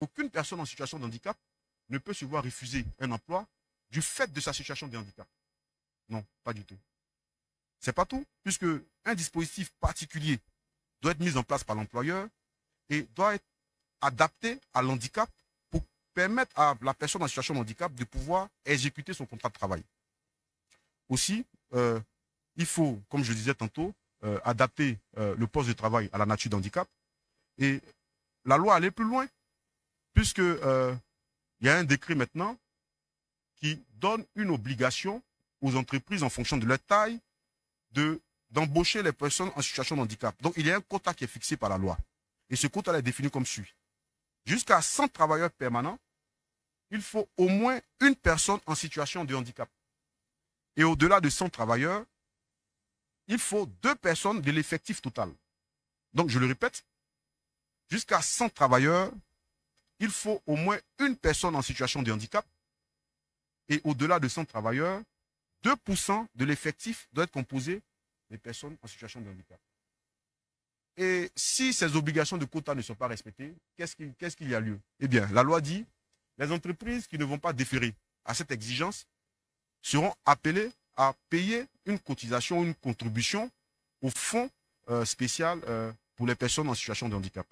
Aucune personne en situation de handicap ne peut se voir refuser un emploi du fait de sa situation de handicap. Non, pas du tout. C'est pas tout, puisque un dispositif particulier doit être mis en place par l'employeur et doit être adapté à l'handicap pour permettre à la personne en situation de handicap de pouvoir exécuter son contrat de travail. Aussi, euh, il faut, comme je disais tantôt, euh, adapter euh, le poste de travail à la nature handicap Et la loi allait plus loin puisque euh, il y a un décret maintenant qui donne une obligation aux entreprises en fonction de leur taille de d'embaucher les personnes en situation de handicap. Donc il y a un quota qui est fixé par la loi. Et ce quota est défini comme suit. Jusqu'à 100 travailleurs permanents, il faut au moins une personne en situation de handicap. Et au-delà de 100 travailleurs, il faut deux personnes de l'effectif total. Donc je le répète, jusqu'à 100 travailleurs, il faut au moins une personne en situation de handicap et au-delà de 100 travailleurs, 2% de l'effectif doit être composé des personnes en situation de handicap. Et si ces obligations de quota ne sont pas respectées, qu'est-ce qu'il y a lieu Eh bien, la loi dit, les entreprises qui ne vont pas déférer à cette exigence seront appelées à payer une cotisation, une contribution au fonds euh, spécial euh, pour les personnes en situation de handicap.